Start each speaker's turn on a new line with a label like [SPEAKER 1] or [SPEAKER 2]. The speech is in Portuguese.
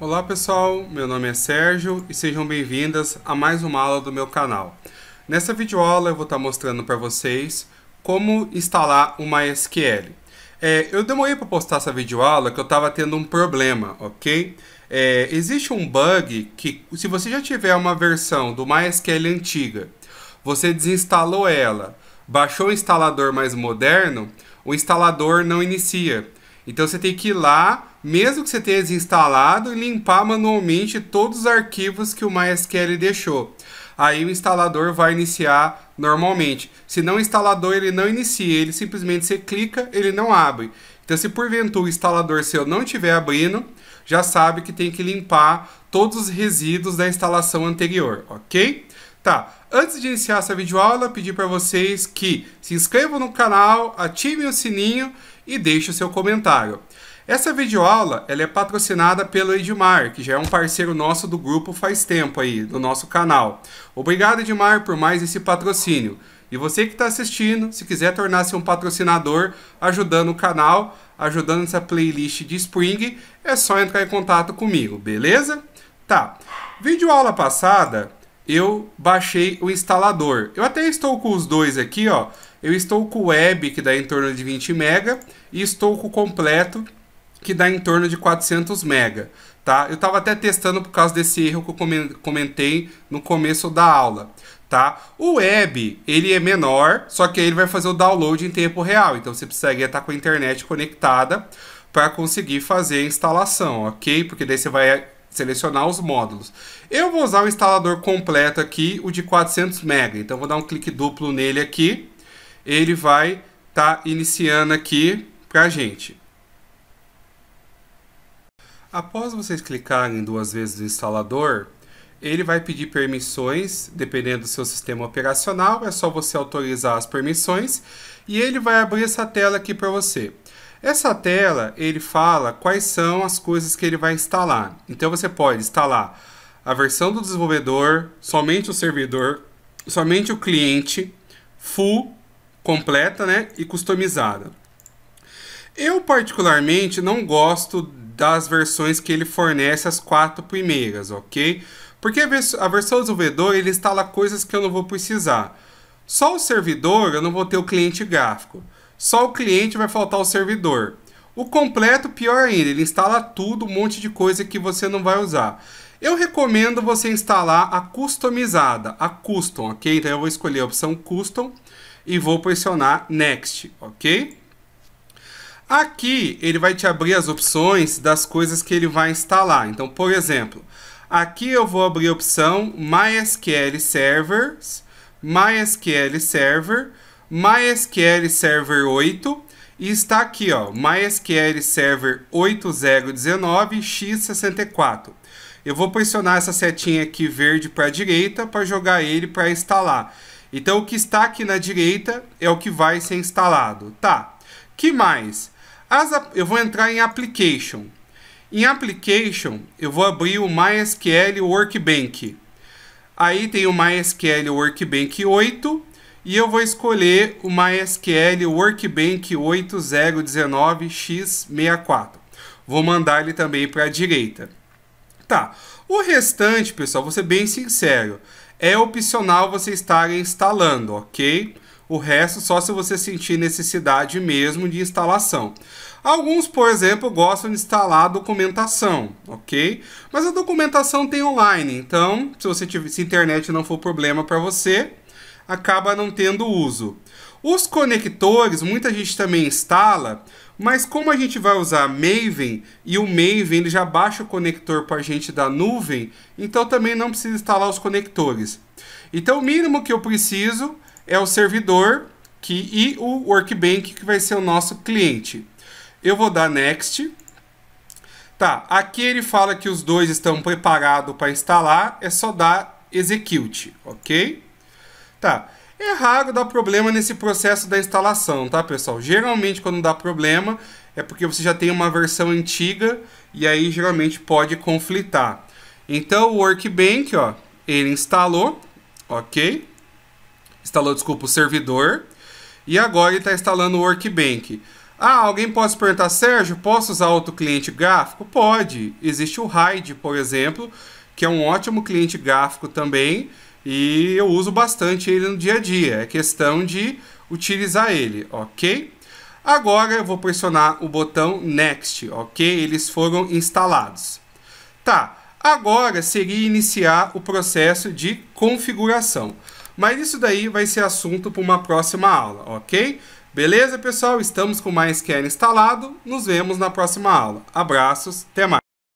[SPEAKER 1] Olá pessoal, meu nome é Sérgio e sejam bem-vindas a mais uma aula do meu canal. Nessa videoaula eu vou estar tá mostrando para vocês como instalar o MySQL. É, eu demorei para postar essa videoaula que eu estava tendo um problema, ok? É, existe um bug que se você já tiver uma versão do MySQL antiga, você desinstalou ela, baixou o instalador mais moderno, o instalador não inicia. Então você tem que ir lá mesmo que você tenha desinstalado, e limpar manualmente todos os arquivos que o MySQL deixou. Aí o instalador vai iniciar normalmente. Se não o instalador, ele não inicia, ele simplesmente você clica, ele não abre. Então, se porventura o instalador seu não estiver abrindo, já sabe que tem que limpar todos os resíduos da instalação anterior, ok? Tá, antes de iniciar essa videoaula, pedi para vocês que se inscrevam no canal, ativem o sininho e deixem o seu comentário. Essa videoaula ela é patrocinada pelo Edmar, que já é um parceiro nosso do grupo faz tempo aí, do nosso canal. Obrigado, Edmar, por mais esse patrocínio. E você que está assistindo, se quiser tornar-se um patrocinador, ajudando o canal, ajudando essa playlist de Spring, é só entrar em contato comigo, beleza? Tá. Vídeo aula passada, eu baixei o instalador. Eu até estou com os dois aqui, ó. Eu estou com o web, que dá em torno de 20 MB, e estou com o completo, que dá em torno de 400 mega, tá? Eu estava até testando por causa desse erro que eu comentei no começo da aula, tá? O web, ele é menor, só que ele vai fazer o download em tempo real, então você precisa estar com a internet conectada para conseguir fazer a instalação, ok? Porque daí você vai selecionar os módulos. Eu vou usar o instalador completo aqui, o de 400 mega. Então vou dar um clique duplo nele aqui. Ele vai estar tá iniciando aqui para a gente. Após vocês clicarem duas vezes no instalador, ele vai pedir permissões, dependendo do seu sistema operacional, é só você autorizar as permissões e ele vai abrir essa tela aqui para você. Essa tela, ele fala quais são as coisas que ele vai instalar. Então você pode instalar a versão do desenvolvedor, somente o servidor, somente o cliente, full, completa né, e customizada. Eu particularmente não gosto das versões que ele fornece as quatro primeiras, ok? Porque a, versão do desenvolvedor ele instala coisas que eu não vou precisar. Só o servidor eu não vou ter o cliente gráfico. Só o cliente vai faltar o servidor. O completo, pior ainda, ele instala tudo, um monte de coisa que você não vai usar. Eu recomendo você instalar a customizada, a custom, ok? Então eu vou escolher a opção custom e vou pressionar next, ok? Aqui ele vai te abrir as opções das coisas que ele vai instalar. Então, por exemplo, aqui eu vou abrir a opção MySQL Servers, MySQL Server, MySQL Server 8 e está aqui, ó, MySQL Server 8019x64. Eu vou pressionar essa setinha aqui verde para a direita para jogar ele para instalar. Então o que está aqui na direita é o que vai ser instalado, tá? Que mais? As, eu vou entrar em Application. Em Application, eu vou abrir o MySQL Workbench. Aí tem o MySQL Workbench 8 e eu vou escolher o MySQL Workbench 8019x64. Vou mandar ele também para a direita. Tá. O restante, pessoal, vou ser bem sincero, é opcional você estar instalando, ok? O resto só se você sentir necessidade mesmo de instalação. Alguns, por exemplo, gostam de instalar a documentação, ok? Mas a documentação tem online, então se você tiver, se internet não for problema para você, acaba não tendo uso. Os conectores, muita gente também instala, mas como a gente vai usar Maven e o Maven ele já baixa o conector para a gente da nuvem, então também não precisa instalar os conectores. Então o mínimo que eu preciso é o servidor que, e o Workbank, que vai ser o nosso cliente. Eu vou dar Next. Tá, aqui ele fala que os dois estão preparados para instalar, é só dar Execute, ok? Tá, é raro dar problema nesse processo da instalação, tá pessoal? Geralmente quando dá problema é porque você já tem uma versão antiga e aí geralmente pode conflitar. Então o Workbank, ó, ele instalou, ok? instalou, desculpa, o servidor e agora ele está instalando o Workbench. Ah, alguém pode perguntar, Sérgio, posso usar outro cliente gráfico? Pode. Existe o Hide, por exemplo, que é um ótimo cliente gráfico também e eu uso bastante ele no dia a dia. É questão de utilizar ele, ok? Agora eu vou pressionar o botão Next, ok? Eles foram instalados. Tá, agora seria iniciar o processo de configuração. Mas isso daí vai ser assunto para uma próxima aula, ok? Beleza, pessoal? Estamos com o MySQL instalado. Nos vemos na próxima aula. Abraços, até mais.